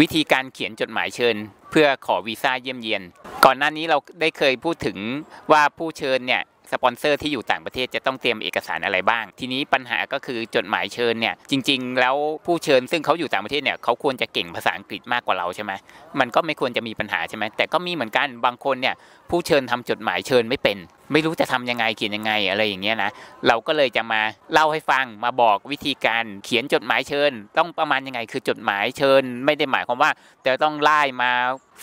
วิธีการเขียนจดหมายเชิญเพื่อขอ วีซ่าเยี่ยมเยียน ก่อนหน้านี้เราได้เคยพูดถึงว่าผู้เชิญเนี่ยสปอนเซอร์ที่อยู่ต่างประเทศจะต้องเตรียมเอกสารอะไรบ้าง ทีนี้ปัญหาก็คือจดหมายเชิญเนี่ยจริง ๆ แล้วผู้เชิญซึ่งเขาอยู่ต่างประเทศเนี่ยเขาควรจะเก่งภาษาอังกฤษมากกว่าเราใช่ไหมมันก็ไม่ควรจะมีปัญหาใช่ไหมแต่ก็มีเหมือนกันบางคนเนี่ยผู้เชิญทำจดหมายเชิญไม่เป็น ไม่รู้จะทำยังไงเขียนยังไงอะไรอย่างเงี้ยนะเราก็เลยจะมาเล่าให้ฟังมาบอกวิธีการเขียนจดหมายเชิญ ต้องประมาณยังไงคือจดหมายเชิญ ไม่ได้หมายความว่าจะต้องไล่มา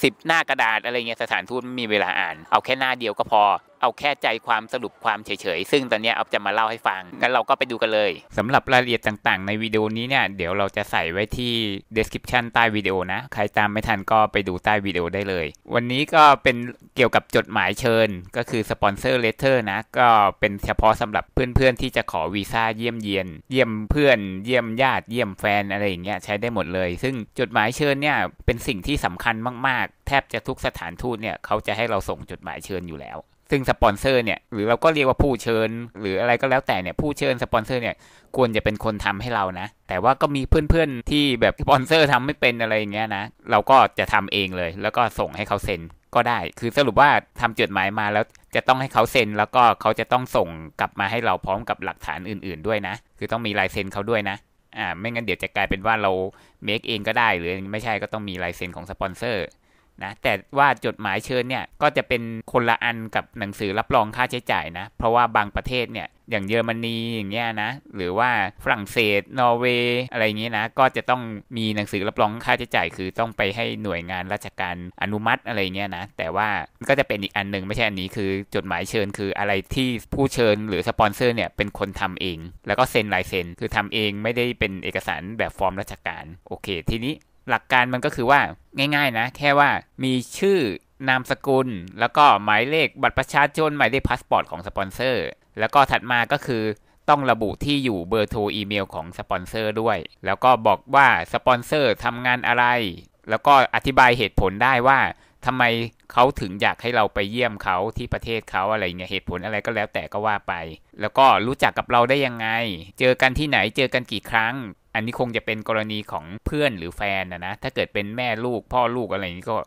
สิบหน้ากระดาษอะไรเงี้ยสถานทูตมมีเวลาอ่าน เอาแค่หน้าเดียวก็พอเอาแค่ใจความสรุปความเฉยๆ ซึ่งตอนนี้เอาจะมาเล่าให้ฟัง งั้นเราก็ไปดูกันเลยสำหรับรายละเอียดต่างๆ ในวิดีโอนี้เนี่ย เดี๋ยวเราจะใส่ไว้ที่ description ใต้วิดีโอนะ ใครตามไม่ทันก็ไปดูใต้วิดีโอได้เลย วันนี้ก็เป็นเกี่ยวกับจดหมายเชิญ ก็คือ sponsor letter นะ ก็เป็นเฉพาะสำหรับเพื่อนๆ ที่จะขอวีซ่าเยี่ยมเยียน เยี่ยมเพื่อน เยี่ยมญาติ เยี่ยมแฟนอะไรอย่างเงี้ยใช้ได้หมดเลย ซึ่งจดหมายเชิญเนี่ยเป็นสิ่งที่สำคัญมากๆ แทบจะทุกสถานทูตเนี่ยเขาจะให้เราส่งจดหมายเชิญอยู่แล้วซึ่งสปอนเซอร์เนี่ยหรือ เราก็เรียกว่าผู้เชิญหรืออะไรก็แล้วแต่เนี่ยผู้เชิญสปอนเซอร์เนี่ยควรจะเป็นคนทำให้เรานะแต่ว่าก็มีเพื่อนๆที่แบบสปอนเซอร์ทำไม่เป็นอะไรอย่างเงี้ยนะเราก็จะทำเองเลย แล้วก็ส่งให้เขาเซ็นก็ได้ คือสรุปว่าทำจดหมายมาแล้วจะต้องให้เขาเซ็นแล้วก็เขาจะต้องส่งกลับมาให้เราพร้อมกับหลักฐานอื่น ๆด้วยนะ คือต้องมีลายเซ็นเขาด้วยนะอ่าไม่งั้นเดี๋ยวจะกลายเป็นว่าเราเมคเองก็ได้หรือไม่ใช่ก็ต้องมีลายเซ็นของสปอนเซอร์นะแต่ว่าจดหมายเชิญเนี่ยก็จะเป็นคนละอันกับหนังสือรับรองค่าใช้จ่ายนะ เพราะว่าบางประเทศเนี่ยอย่างเยอรมนีอย่างเงี้ยนะ หรือว่าฝรั่งเศสนอร์เวย์อะไรเงี้ยนะ ก็จะต้องมีหนังสือรับรองค่าใช้จ่าย คือต้องไปให้หน่วยงานราชการอนุมัติอะไรเงี้ยนะ แต่ว่าก็จะเป็นอีกอันหนึ่งไม่ใช่อันนี้คือจดหมายเชิญคืออะไรที่ผู้เชิญหรือสปอนเซอร์เนี่ยเป็นคนทำเองแล้วก็เซ็นลายเซ็นคือทำเองไม่ได้เป็นเอกสารแบบฟอร์มราชการโอเค ทีนี้หลักการมันก็คือว่าง่ายๆนะแค่ว่ามีชื่อนามสกุล แล้วก็หมายเลขบัตรประชาชนหมายเลขพาสปอร์ตของสปอนเซอร์แล้วก็ถัดมาก็คือต้องระบุที่อยู่เบอร์โทรอีเมลของสปอนเซอร์ด้วย แล้วก็บอกว่าสปอนเซอร์ทำงานอะไร แล้วก็อธิบายเหตุผลได้ว่าทำไมเขาถึงอยากให้เราไปเยี่ยมเขาที่ประเทศเขาอะไรเงี้ยเหตุผลอะไรก็แล้วแต่ก็ว่าไป แล้วก็รู้จักกับเราได้ยังไง เจอกันที่ไหนเจอกันกี่ครั้งอันนี้คงจะเป็นกรณีของเพื่อนหรือแฟนนะนะ ถ้าเกิดเป็นแม่ลูกพ่อลูกอะไรนี้ก็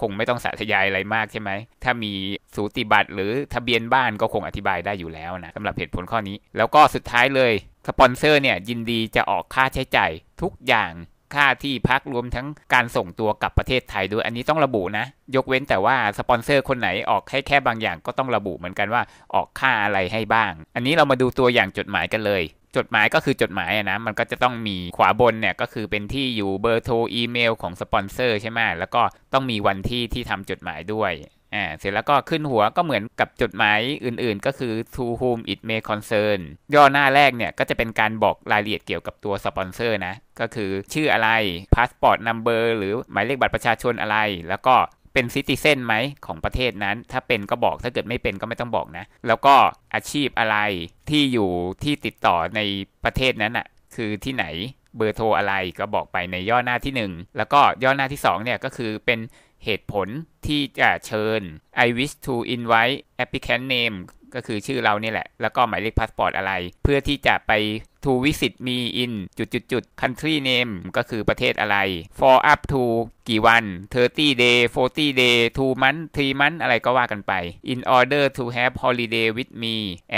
คงไม่ต้องสาธยายอะไรมากใช่ไหม ถ้ามีสูติบัตรหรือทะเบียนบ้านก็คงอธิบายได้อยู่แล้วนะสำหรับเหตุผลข้อนี้ แล้วก็สุดท้ายเลยสปอนเซอร์เนี่ยยินดีจะออกค่าใช้จ่ายทุกอย่างค่าที่พักรวมทั้งการส่งตัวกลับประเทศไทยด้วยอันนี้ต้องระบุนะยกเว้นแต่ว่าสปอนเซอร์ คนไหนออกให้แค่บางอย่าง ก็ต้องระบุเหมือนกันว่าออกค่าอะไรให้บ้าง อันนี้เรามาดูตัวอย่างจดหมายกันเลยจดหมายก็คือจดหมายนะมันก็จะต้องมีขวาบนเนี่ยก็คือเป็นที่อยู่เบอร์โทร อีเมล ของสปอนเซอร์ใช่ไหมแล้วก็ต้องมีวันที่ที่ทำจดหมายด้วยอ่าเสร็จแล้วก็ขึ้นหัวก็เหมือนกับจดหมายอื่นๆ ก็คือ to whom it may concern ย่อหน้าแรกเนี่ยก็จะเป็นการบอกรายละเอียดเกี่ยวกับตัวสปอนเซอร์นะ ก็คือชื่ออะไรพาสปอร์ตนัมเบอร์หรือหมายเลขบัตรประชาชนอะไรแล้วก็เป็นซิติเซนไหมของประเทศนั้น ถ้าเป็นก็บอก ถ้าเกิดไม่เป็นก็ไม่ต้องบอกนะ แล้วก็อาชีพอะไรที่อยู่ที่ติดต่อในประเทศนั้นอะ่ะ คือที่ไหนเบอร์โทรอะไรก็บอกไปในย่อหน้าที่ 1 แล้วก็ย่อหน้าที่2เนี่ยก็คือเป็นเหตุผลที่จะเชิญ I wish to invite applicant name ก็คือชื่อเรานี่แหละ แล้วก็หมายเลขพาสปอร์ตอะไร เพื่อที่จะไป to visit me in จุดจุดจุด country name ก็คือประเทศอะไร for up to กี่วัน 30 day 40 day 2 month 3 month อะไรก็ว่ากันไป in order to have holiday with me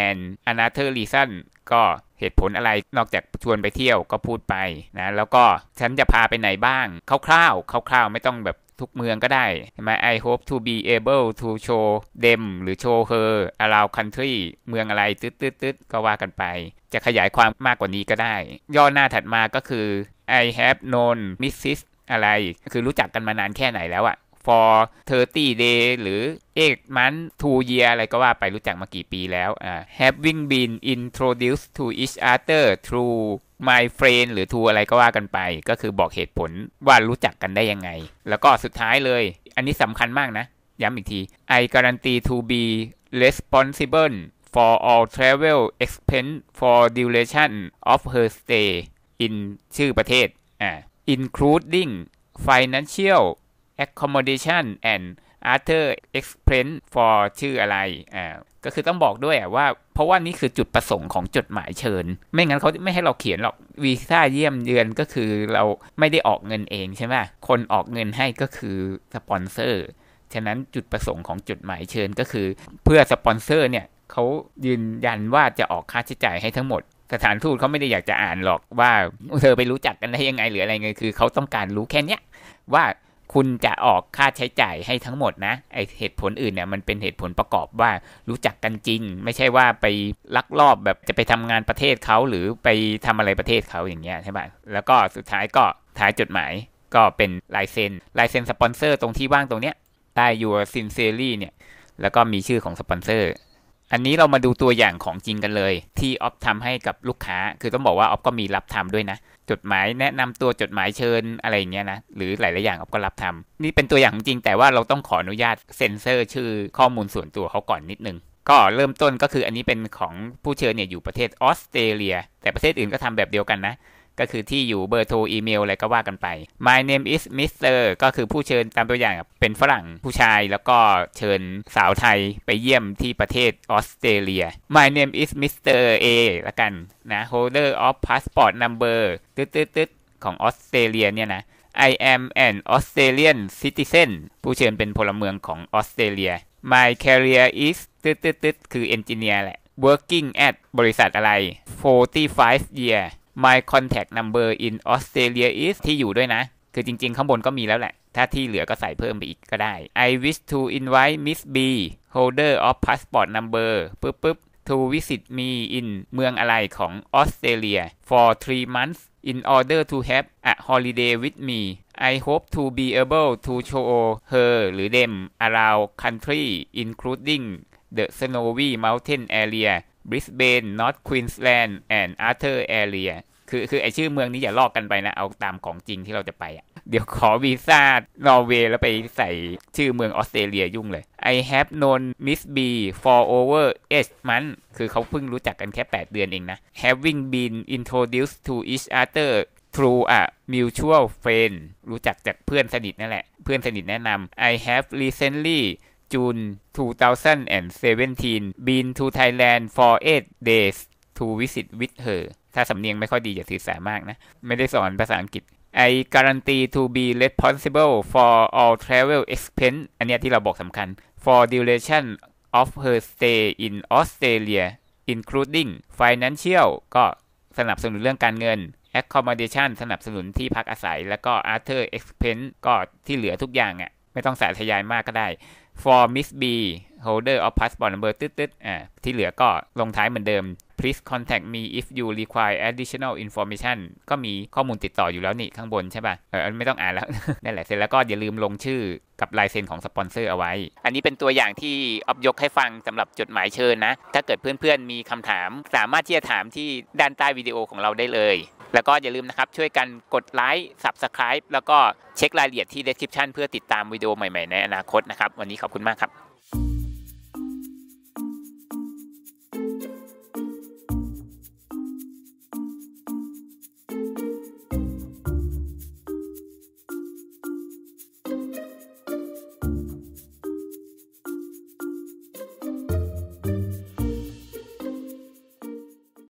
and another reason ก็เหตุผลอะไรนอกจากชวนไปเที่ยวก็พูดไปนะ แล้วก็ฉันจะพาไปไหนบ้างคร่าวๆคร่าวๆ ไม่ต้องแบบทุกเมืองก็ได้ใช่ไหม I hope to be able to show them หรือ show her around country เมืองอะไรตืดๆๆ๊ก็ว่ากันไป จะขยายความมากกว่านี้ก็ได้ ย่อหน้าถัดมาก็คือ I have known Mrs อะไร คือรู้จักกันมานานแค่ไหนแล้วอะ for 30 day หรือ8 month 2 year อะไรก็ว่าไปรู้จักมากี่ปีแล้วอ่า having been introduced to each other through my friend หรือ to อะไรก็ว่ากันไป ก็คือบอกเหตุผลว่ารู้จักกันได้ยังไง แล้วก็สุดท้ายเลย อันนี้สำคัญมากนะ ย้ำอีกที I guarantee to be responsible for all travel expense for duration of her stay in ชื่อประเทศอ่า including financial accommodation and other expense for ชื่ออะไรอ่าก็คือต้องบอกด้วยว่า เพราะว่านี่คือจุดประสงค์ของจดหมายเชิญ ไม่งั้นเขาไม่ให้เราเขียนหรอกวีซ่าเยี่ยม เยือนก็คือเราไม่ได้ออกเงินเองใช่ไหมคนออกเงินให้ก็คือสปอนเซอร์ ฉะนั้นจุดประสงค์ของจดหมายเชิญก็คือเพื่อสปอนเซอร์เนี่ยเขายืนยันว่าจะออกค่าใช้จ่ายให้ทั้งหมด สถานทูตเขาไม่ได้อยากจะอ่านหรอกว่าเธอไปรู้จักกันได้ยังไงหรืออะไรเงี้ยคือเขาต้องการรู้แค่เนี้ยว่าคุณจะออกค่าใช้จ่ายให้ทั้งหมดนะไอเหตุผลอื่นเนี่ยมันเป็นเหตุผลประกอบว่ารู้จักกันจริง ไม่ใช่ว่าไปลักลอบแบบจะไปทำงานประเทศเขา หรือไปทำอะไรประเทศเขาอย่างเงี้ยใช่ป่ะ แล้วก็สุดท้ายก็ท้ายจดหมายก็เป็นลายเซ็นลายเซ็นสปอนเซอร์ตรงที่ว่างตรงเนี้ยได้ your sincerely เนี่ยแล้วก็มีชื่อของสปอนเซอร์อันนี้เรามาดูตัวอย่างของจริงกันเลย ที่ออฟทำให้กับลูกค้า คือต้องบอกว่าออฟก็มีรับทำด้วยนะ จดหมายแนะนำตัวจดหมายเชิญอะไรอย่างเงี้ยนะ หรือหลาย ๆ อย่างออฟก็รับทำนี่เป็นตัวอย่างจริงแต่ว่าเราต้องขออนุญาตเซ็นเซอร์ ชื่อข้อมูลส่วนตัวเขาก่อนนิดนึง ก็เริ่มต้นก็คืออันนี้เป็นของผู้เชิญเนี่ยอยู่ประเทศออสเตรเลีย แต่ประเทศอื่นก็ทำแบบเดียวกันนะก็คือที่อยู่เบอร์โทรอีเมลอะไรก็ว่ากันไป my name is mister ก็คือผู้เชิญตามตัวอย่างเป็นฝรั่งผู้ชายแล้วก็เชิญสาวไทยไปเยี่ยมที่ประเทศออสเตรเลีย my name is mister A ละกันนะ holder of passport number ตืดตึดตดของออสเตรเลียเนี่ยนะ I am an Australian citizen ผู้เชิญเป็นพลเมืองของออสเตรเลีย My career is ตืดตึดตดคือเอนจิเนียร์แหละ working at บริษัทอะไร 45 year my contact number in Australia is ที่อยู่ด้วยนะ คือจริงๆข้างบนก็มีแล้วแหละ ถ้าที่เหลือก็ใส่เพิ่มไปอีกก็ได้ I wish to invite Miss B holder of passport number ปุ๊บปุ๊บ to visit me in เมืองอะไรของออสเตรเลีย for three months in order to have a holiday with me I hope to be able to show her หรือ them around country including the snowy mountain area บริสเนน i s b ควีนส์แลนด์แอนด์อาร์เธอร์แอเรียคือคือไอชื่อเมืองนี้อย่าลอกกันไปนะเอาตามของจริงที่เราจะไปอ่ะเดี๋ยวขอวีซ่านอร์เวย์แล้วไปใส่ชื่อเมืองออสเตรเลียยุ่งเลย I have known Miss B for over eight months คือเขาเพิ่งรู้จักกันแค่ 8 เดือนเองนะ having been introduced to each other through a mutual friend รู้จักจากเพื่อนสนิทนั่นแหละเพื่อนสนิทแนะนำ I have recently June 2017 been to Thailand for eight days to visit with her ถ้าสำเนียงไม่ค่อยดีอย่าสื่อสามากนะ ไม่ได้สอนภาษาอังกฤษ I guarantee to be responsible for all travel expense อันนี้ที่เราบอกสำคัญ for duration of her stay in Australia including financial ก็สนับสนุนเรื่องการเงิน accommodation สนับสนุนที่พักอาศัย แล้วก็ a f t e r expense ก็ที่เหลือทุกอย่างอะ่ะไม่ต้องสาธยายมากก็ได้ for Miss B holder of passport number ตื๊ดต๊ดอ่า ที่เหลือก็ลงท้ายเหมือนเดิม please contact me if you require additional information ก็มีข้อมูลติดต่ออยู่แล้วนี่ ข้างบนใช่ป่ะ เออไม่ต้องอ่านแล้ว นั่นแหละ เสร็จแล้วก็อย่าลืมลงชื่อกับลายเซ็นของสปอนเซอร์เอาไว้ อันนี้เป็นตัวอย่างที่อัพยกให้ฟังสำหรับจดหมายเชิญนะ ถ้าเกิดเพื่อนๆมีคำถามสามารถที่จะถามที่ด้านใต้วิดีโอของเราได้เลยแล้วก็อย่าลืมนะครับ ช่วยกันกดไลค์ Subscribe แล้วก็ เช็ครายละเอียดที่ description เพื่อติดตามวิดีโอใหม่ๆ ในอนาคตนะครับ วันนี้ขอบคุณมากครับ